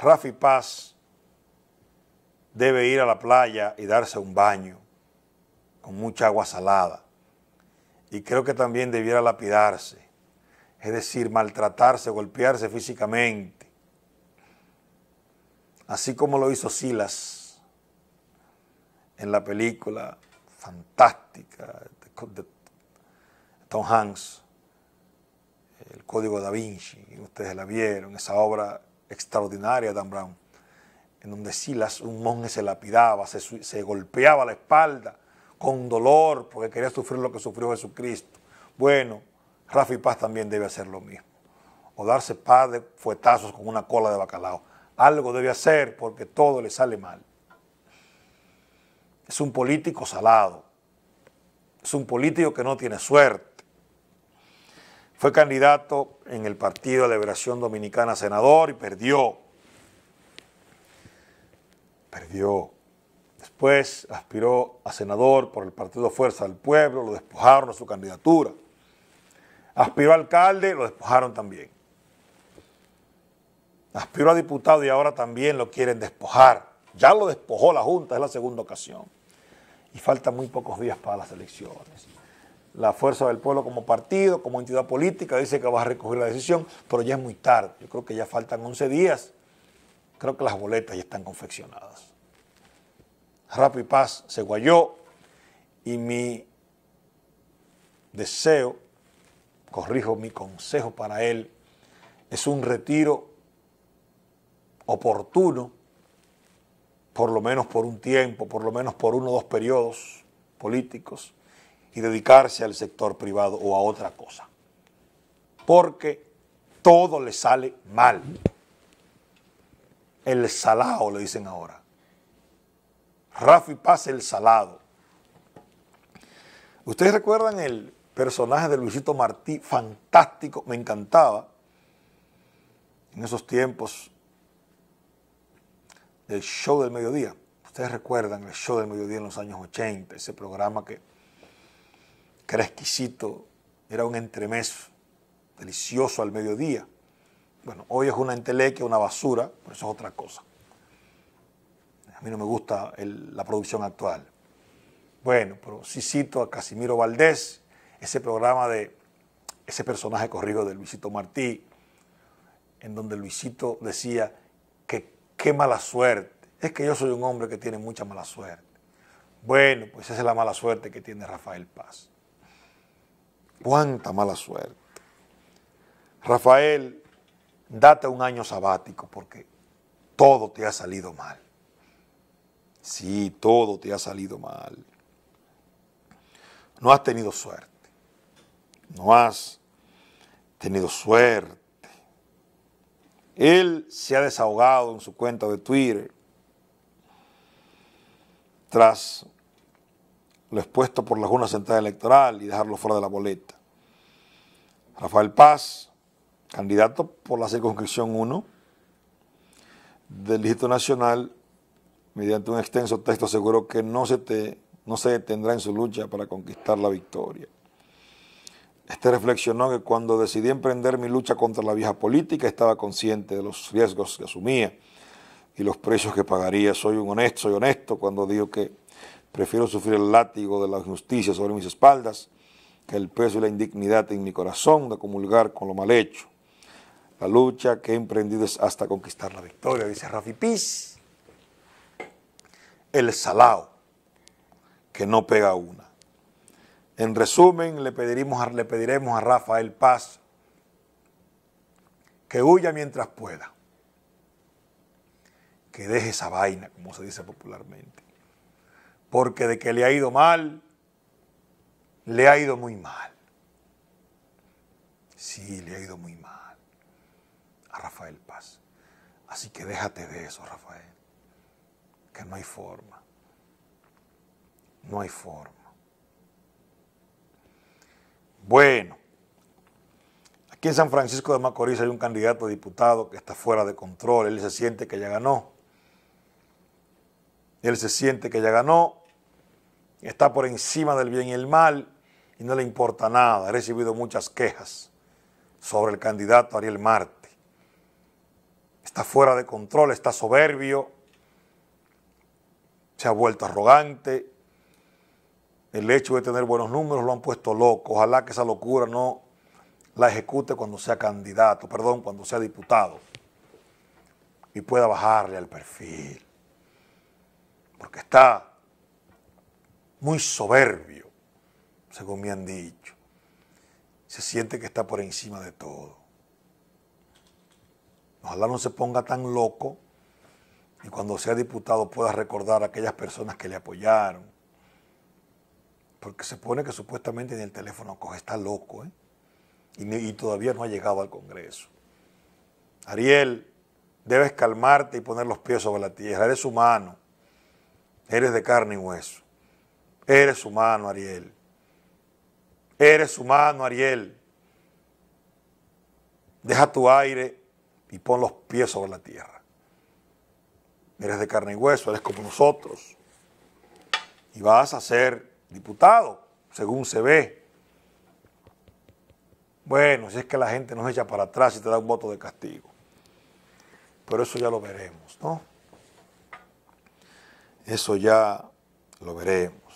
Rafi Paz debe ir a la playa y darse un baño con mucha agua salada. Y creo que también debiera lapidarse, es decir, maltratarse, golpearse físicamente, así como lo hizo Silas en la película fantástica de Tom Hanks, El Código da Vinci, ustedes la vieron, esa obra extraordinaria Dan Brown, en donde Silas, un monje, se lapidaba, se, se golpeaba la espalda con dolor porque quería sufrir lo que sufrió Jesucristo. Bueno, Rafi Paz también debe hacer lo mismo. O darse paz de fuetazos con una cola de bacalao. Algo debe hacer porque todo le sale mal. Es un político salado. Es un político que no tiene suerte. Fue candidato en el Partido de Liberación Dominicana a senador y perdió. Perdió. Después aspiró a senador por el Partido Fuerza del Pueblo, lo despojaron de su candidatura. Aspiró a alcalde, lo despojaron también. Aspiró a diputado y ahora también lo quieren despojar. Ya lo despojó la Junta, es la segunda ocasión. Y faltan muy pocos días para las elecciones la fuerza del pueblo como partido, como entidad política, dice que va a recoger la decisión, pero ya es muy tarde. Yo creo que ya faltan 11 días. Creo que las boletas ya están confeccionadas. Rápido Paz se guayó y mi deseo, corrijo mi consejo para él, es un retiro oportuno, por lo menos por un tiempo, por lo menos por uno o dos periodos políticos y dedicarse al sector privado o a otra cosa. Porque todo le sale mal. El salado, le dicen ahora. Rafi pase el salado. Ustedes recuerdan el personaje de Luisito Martí, fantástico, me encantaba. En esos tiempos del show del mediodía. Ustedes recuerdan el show del mediodía en los años 80, ese programa que que era exquisito, era un entremés delicioso al mediodía. Bueno, hoy es una entelequia, una basura, pero eso es otra cosa. A mí no me gusta la producción actual. Bueno, pero sí cito a Casimiro Valdés, ese programa de ese personaje corrido de Luisito Martí, en donde Luisito decía que qué mala suerte. Es que yo soy un hombre que tiene mucha mala suerte. Bueno, pues esa es la mala suerte que tiene Rafael Paz. Cuánta mala suerte. Rafael, date un año sabático porque todo te ha salido mal. Sí, todo te ha salido mal. No has tenido suerte. No has tenido suerte. Él se ha desahogado en su cuenta de Twitter tras lo expuesto por la Junta Central Electoral y dejarlo fuera de la boleta. Rafael Paz, candidato por la circunscripción 1 del Distrito Nacional, mediante un extenso texto aseguró que no se, no se detendrá en su lucha para conquistar la victoria. Este reflexionó que cuando decidí emprender mi lucha contra la vieja política estaba consciente de los riesgos que asumía y los precios que pagaría. Soy un honesto, soy honesto cuando digo que Prefiero sufrir el látigo de la injusticia sobre mis espaldas que el peso y la indignidad en mi corazón de comulgar con lo mal hecho. La lucha que he emprendido es hasta conquistar la victoria, dice Rafi Piz. El salao, que no pega una. En resumen, le pediremos, le pediremos a Rafael Paz que huya mientras pueda, que deje esa vaina, como se dice popularmente porque de que le ha ido mal, le ha ido muy mal. Sí, le ha ido muy mal a Rafael Paz. Así que déjate de eso, Rafael, que no hay forma. No hay forma. Bueno, aquí en San Francisco de Macorís hay un candidato a diputado que está fuera de control. Él se siente que ya ganó. Él se siente que ya ganó, está por encima del bien y el mal y no le importa nada. He recibido muchas quejas sobre el candidato Ariel Marte. Está fuera de control, está soberbio, se ha vuelto arrogante. El hecho de tener buenos números lo han puesto loco. Ojalá que esa locura no la ejecute cuando sea candidato, perdón, cuando sea diputado y pueda bajarle al perfil porque está muy soberbio, según me han dicho. Se siente que está por encima de todo. Ojalá no se ponga tan loco y cuando sea diputado pueda recordar a aquellas personas que le apoyaron. Porque se pone que supuestamente en el teléfono coge, está loco, ¿eh? y, y todavía no ha llegado al Congreso. Ariel, debes calmarte y poner los pies sobre la tierra, eres humano. Eres de carne y hueso. Eres humano, Ariel. Eres humano, Ariel. Deja tu aire y pon los pies sobre la tierra. Eres de carne y hueso, eres como nosotros. Y vas a ser diputado, según se ve. Bueno, si es que la gente nos echa para atrás y te da un voto de castigo. Pero eso ya lo veremos, ¿no? Eso ya lo veré.